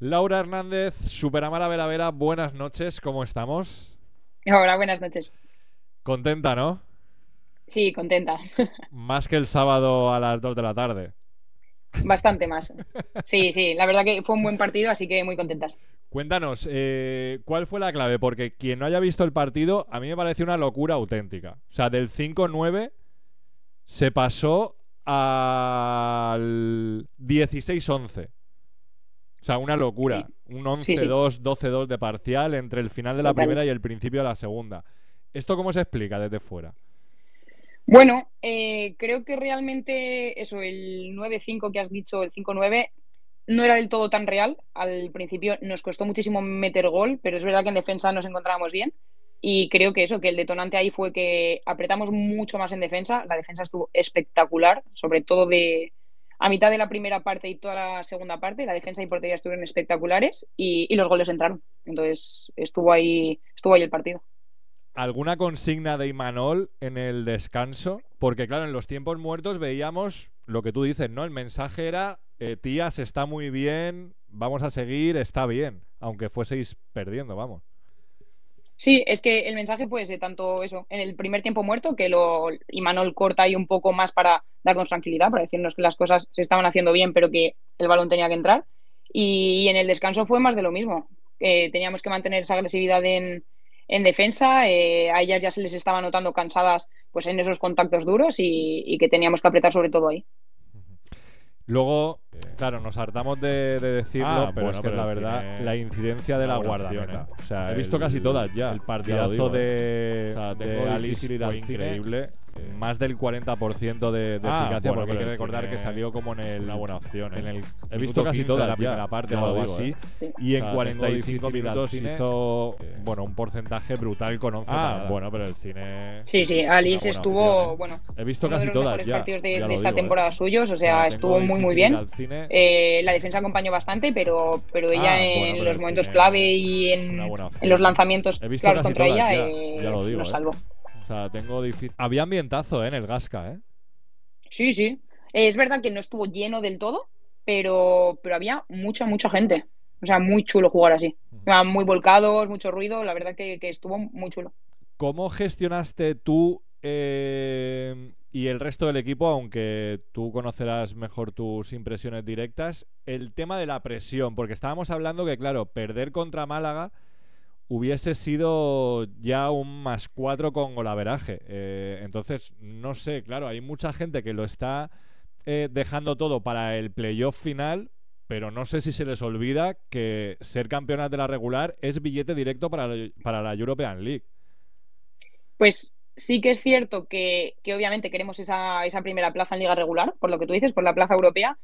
Laura Hernández, Superamara Vera buenas noches, ¿cómo estamos? Hola, buenas noches. Contenta, ¿no? Sí, contenta. Más que el sábado a las 2 de la tarde. Bastante más. Sí, sí, la verdad que fue un buen partido, así que muy contentas. Cuéntanos, eh, ¿cuál fue la clave? Porque quien no haya visto el partido, a mí me parece una locura auténtica. O sea, del 5-9 se pasó al 16-11. O sea, una locura. Un 11-2, 12-2 de parcial entre el final de la primera y el principio de la segunda. ¿Esto cómo se explica desde fuera? Bueno, eh, creo que realmente eso, el 9-5 que has dicho, el 5-9, no era del todo tan real. Al principio nos costó muchísimo meter gol, pero es verdad que en defensa nos encontrábamos bien. Y creo que eso, que el detonante ahí fue que apretamos mucho más en defensa. La defensa estuvo espectacular, sobre todo de, a mitad de la primera parte y toda la segunda parte, la defensa y portería estuvieron espectaculares y, los goles entraron. Entonces estuvo ahí, estuvo ahí el partido. ¿Alguna consigna de Imanol en el descanso? Porque claro, en los tiempos muertos veíamos lo que tú dices, ¿no? El mensaje era, eh, tías, está muy bien, vamos a seguir, está bien, aunque fueseis perdiendo, vamos. Sí, es que el mensaje fue de tanto eso, en el primer tiempo muerto, que lo Imanol corta ahí un poco más para darnos tranquilidad, para decirnos que las cosas se estaban haciendo bien, pero que el balón tenía que entrar. Y, en el descanso fue más de lo mismo. que eh, teníamos que mantener esa agresividad en, defensa, eh, a ellas ya se les estaba notando cansadas pues en esos contactos duros y que teníamos que apretar sobre todo ahí. Luego, claro, nos hartamos de, de decirlo, ah, pero es que la verdad, la incidencia de la, guardia, ¿eh? ¿eh? O sea, he visto casi todas ya. El partidazo ¿eh? de, o de fue increíble más del 40% de, ah, eficacia, porque hay que recordar que salió como en la buena opción. En ¿eh? el, he visto casi toda la primera parte ¿eh? ¿eh? Y en 45 minutos hizo bueno, un porcentaje brutal con 11. Ah, bueno, pero el cine. Sí, sí, Alice estuvo. Bueno, he visto casi de los todas. partidos de, esta temporada suyos, o sea, ah, estuvo muy, muy bien. la defensa acompañó bastante, pero, pero ella ah, en los momentos clave y en, en los lanzamientos claros contra ella nos salvó sea, tengo difícil. Había ambientazo eh, en el Gasca, ¿eh? Sí, sí. Eh, es verdad que no estuvo lleno del todo, pero, pero había mucha, mucha gente. O sea, muy chulo jugar así. Muy volcados, mucho ruido. La verdad que, que estuvo muy chulo. ¿Cómo gestionaste tú eh, y el resto del equipo, aunque tú conocerás mejor tus impresiones directas, el tema de la presión? Porque estábamos hablando que, claro, perder contra Málaga hubiese sido ya un más cuatro con golaveraje. Eh, entonces, no sé, claro, hay mucha gente que lo está eh, dejando todo para el playoff final, pero no sé si se les olvida que ser campeonas de la regular es billete directo para, la, European League. Pues sí que es cierto que, que obviamente queremos esa, esa primera plaza en liga regular, por lo que tú dices, por la plaza europea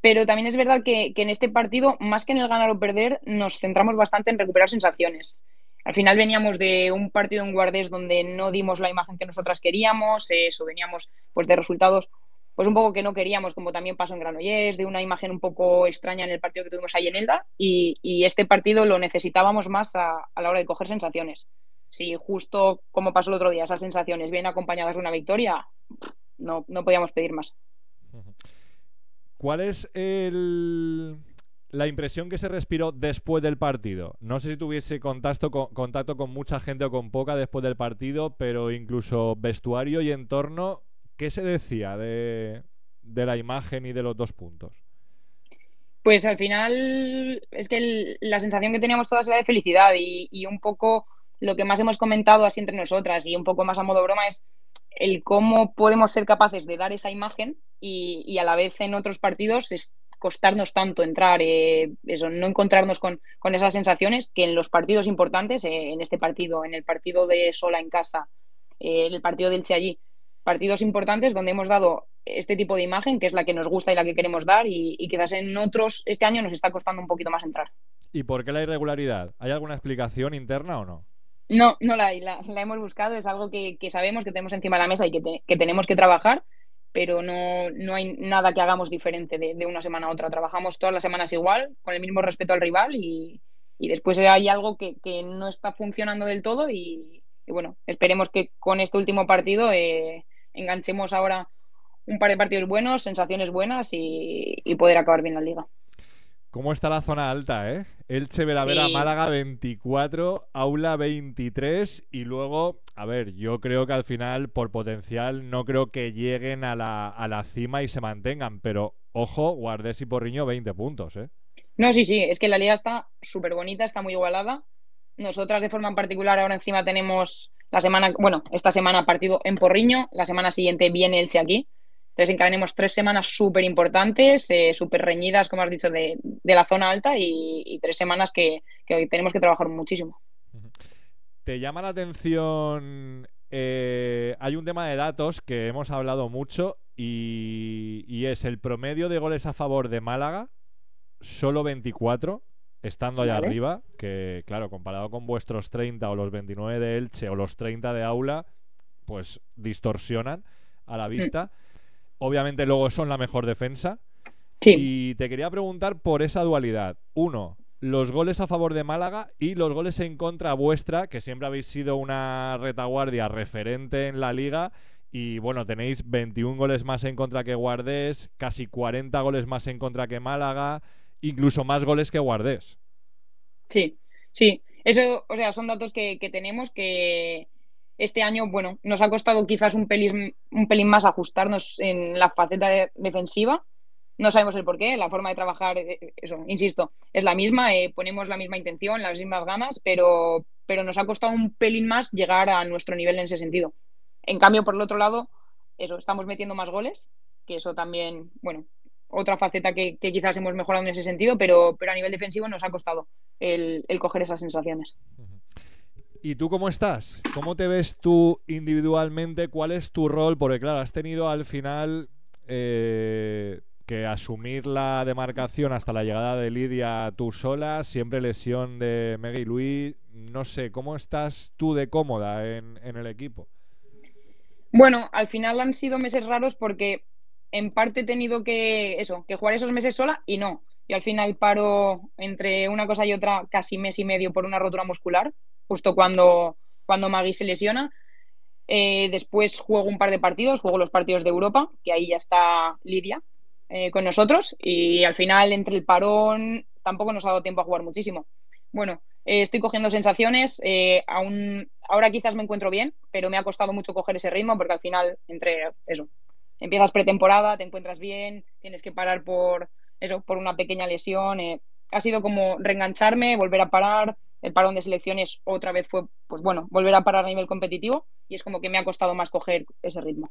pero también es verdad que, en este partido, más que en el ganar o perder, nos centramos bastante en recuperar sensaciones. Al final veníamos de un partido en Guardés donde no dimos la imagen que nosotras queríamos, eso, veníamos pues de resultados pues un poco que no queríamos, como también pasó en Granollers, de una imagen un poco extraña en el partido que tuvimos ahí en Elda, y, este partido lo necesitábamos más a, la hora de coger sensaciones. Si justo como pasó el otro día, esas sensaciones bien acompañadas de una victoria, no, no podíamos pedir más. ¿Cuál es la impresión que se respiró después del partido? No sé si tuviese contacto con, mucha gente o con poca después del partido, pero incluso vestuario y entorno, ¿qué se decía de, la imagen y de los dos puntos? Pues al final es que la sensación que teníamos todas era de felicidad y, un poco lo que más hemos comentado así entre nosotras y un poco más a modo broma es el cómo podemos ser capaces de dar esa imagen y, a la vez en otros partidos es costarnos tanto entrar, eh, eso, no encontrarnos con, esas sensaciones que en los partidos importantes, eh, en este partido, en el partido de Sola en casa, en eh, el partido del Che allí, partidos importantes donde hemos dado este tipo de imagen, que es la que nos gusta y la que queremos dar, y, y quizás en otros este año nos está costando un poquito más entrar. ¿Y por qué la irregularidad? ¿Hay alguna explicación interna o no? No, no la hay, la, hemos buscado, es algo que, sabemos que tenemos encima de la mesa y que, tenemos que trabajar, pero no, no, hay nada que hagamos diferente de, una semana a otra. Trabajamos todas las semanas igual, con el mismo respeto al rival y, después hay algo que, no está funcionando del todo y, bueno, esperemos que con este último partido eh, enganchemos ahora un par de partidos buenos, sensaciones buenas y, y poder acabar bien la liga. ¿Cómo está la zona alta, eh? Elche Velavera, Málaga 24, Aula 23 y luego, a ver, yo creo que al final por potencial no creo que lleguen a la, a la cima y se mantengan, pero ojo, Guardés y Porriño 20 puntos, ¿eh? No, sí, sí, es que la liga está súper bonita, está muy igualada. Nosotras de forma en particular ahora encima tenemos la semana, bueno, esta semana partido en Porriño, la semana siguiente viene Elche aquí. Entonces encadenemos tres semanas súper importantes, eh, súper reñidas, como has dicho, de, la zona alta y, tres semanas que, hoy tenemos que trabajar muchísimo. ¿Te llama la atención? Eh, hay un tema de datos que hemos hablado mucho y, es el promedio de goles a favor de Málaga, solo 24, estando allá arriba, que claro, comparado con vuestros 30 o los 29 de Elche o los 30 de Aula, pues distorsionan a la mm. vista obviamente luego son la mejor defensa. Sí. Y te quería preguntar por esa dualidad. Uno, los goles a favor de Málaga y los goles en contra vuestra, que siempre habéis sido una retaguardia referente en la liga. Y bueno, tenéis 21 goles más en contra que Guardés, casi 40 goles más en contra que Málaga, incluso más goles que Guardés. Sí, sí. Eso, o sea, son datos que, que tenemos que, este año, bueno, nos ha costado quizás un pelín, un pelín más ajustarnos en la faceta defensiva. No sabemos el porqué, la forma de trabajar, eh, eh, eso, insisto, es la misma, eh, ponemos la misma intención, las mismas ganas, pero, nos ha costado un pelín más llegar a nuestro nivel en ese sentido. En cambio, por el otro lado, eso, estamos metiendo más goles, que eso también, bueno, otra faceta que, quizás hemos mejorado en ese sentido, pero, pero a nivel defensivo nos ha costado el, el coger esas sensaciones. ¿Y tú cómo estás? ¿Cómo te ves tú individualmente? ¿Cuál es tu rol? Porque claro, has tenido al final eh, que asumir la demarcación hasta la llegada de Lidia tú sola, siempre lesión de Mega y Luis. No sé, ¿cómo estás tú de cómoda en, en el equipo? Bueno, al final han sido meses raros porque en parte he tenido que eso, que jugar esos meses sola y no. Y al final paro entre una cosa y otra casi mes y medio por una rotura muscular, justo cuando, cuando Magui se lesiona. Eh, después juego un par de partidos, juego los partidos de Europa, que ahí ya está Lidia eh, con nosotros. Y al final, entre el parón, tampoco nos ha dado tiempo a jugar muchísimo. Bueno, eh, estoy cogiendo sensaciones. aún, ahora quizás me encuentro bien, pero me ha costado mucho coger ese ritmo porque al final, entre eso, empiezas pretemporada, te encuentras bien, tienes que parar por eso, por una pequeña lesión. ha sido como reengancharme, volver a parar, el parón de selecciones otra vez fue, pues bueno, volver a parar a nivel competitivo y es como que me ha costado más coger ese ritmo.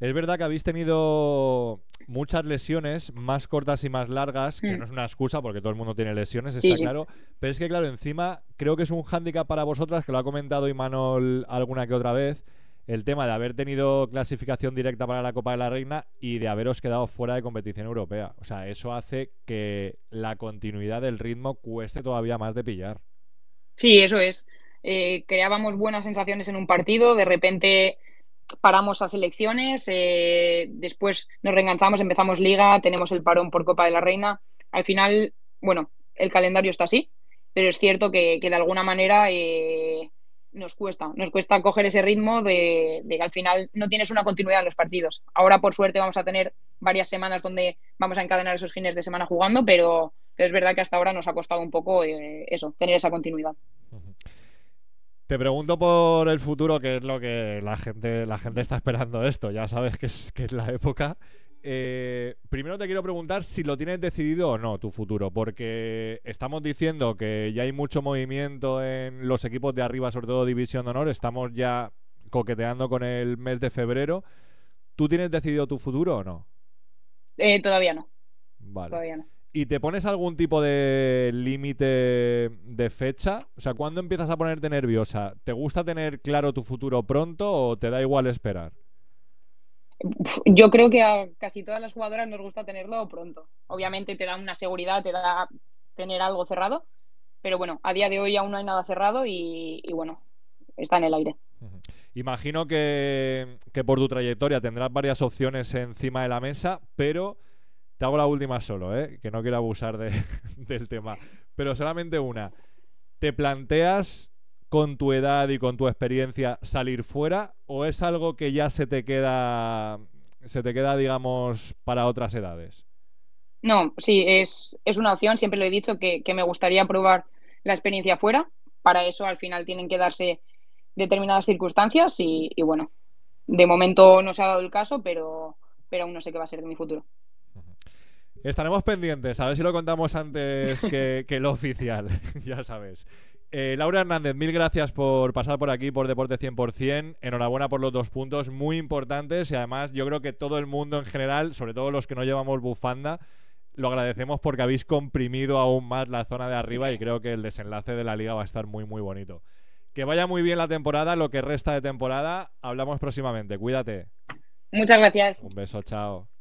Es verdad que habéis tenido muchas lesiones, más cortas y más largas, que mm. no es una excusa porque todo el mundo tiene lesiones, está claro. Pero es que, claro, encima creo que es un hándicap para vosotras, que lo ha comentado Imanol alguna que otra vez, el tema de haber tenido clasificación directa para la Copa de la Reina y de haberos quedado fuera de competición europea. O sea, eso hace que la continuidad del ritmo cueste todavía más de pillar. Sí, eso es. Eh, creábamos buenas sensaciones en un partido, de repente paramos las elecciones, eh, después nos reenganchamos, empezamos liga, tenemos el parón por Copa de la Reina. Al final, bueno, el calendario está así, pero es cierto que, de alguna manera eh, nos cuesta, nos cuesta coger ese ritmo de, que al final no tienes una continuidad en los partidos. Ahora, por suerte, vamos a tener varias semanas donde vamos a encadenar esos fines de semana jugando, pero es verdad que hasta ahora nos ha costado un poco eh, eso, tener esa continuidad. Te pregunto por el futuro, que es lo que la gente, la gente está esperando esto. Ya sabes que es, que es la época. Eh, primero te quiero preguntar si lo tienes decidido o no tu futuro, porque estamos diciendo que ya hay mucho movimiento en los equipos de arriba, sobre todo División de Honor, estamos ya coqueteando con el mes de febrero. ¿Tú tienes decidido tu futuro o no? Eh, todavía no. Vale. Todavía no. ¿Y te pones algún tipo de límite de fecha? O sea, ¿cuándo empiezas a ponerte nerviosa? ¿Te gusta tener claro tu futuro pronto o te da igual esperar? yo creo que a casi todas las jugadoras nos gusta tenerlo pronto. Obviamente te da una seguridad, te da tener algo cerrado, pero bueno, a día de hoy aún no hay nada cerrado y, bueno, está en el aire. Imagino que, por tu trayectoria tendrás varias opciones encima de la mesa, pero te hago la última solo, ¿eh? que no quiero abusar del tema, pero solamente una. ¿Te planteas con tu edad y con tu experiencia salir fuera o es algo que ya se te queda se te queda digamos para otras edades no sí es, una opción siempre lo he dicho que, me gustaría probar la experiencia fuera para eso al final tienen que darse determinadas circunstancias y, bueno de momento no se ha dado el caso pero pero aún no sé qué va a ser de mi futuro Estaremos pendientes, a ver si lo contamos antes que, que lo oficial, ya sabes. Eh, Laura Hernández, mil gracias por pasar por aquí, por Deporte 100%. Enhorabuena por los dos puntos, muy importantes. Y además, yo creo que todo el mundo en general, sobre todo los que no llevamos bufanda, lo agradecemos porque habéis comprimido aún más la zona de arriba y creo que el desenlace de la liga va a estar muy, muy bonito. Que vaya muy bien la temporada, lo que resta de temporada. Hablamos próximamente. Cuídate. Muchas gracias. Un beso, chao.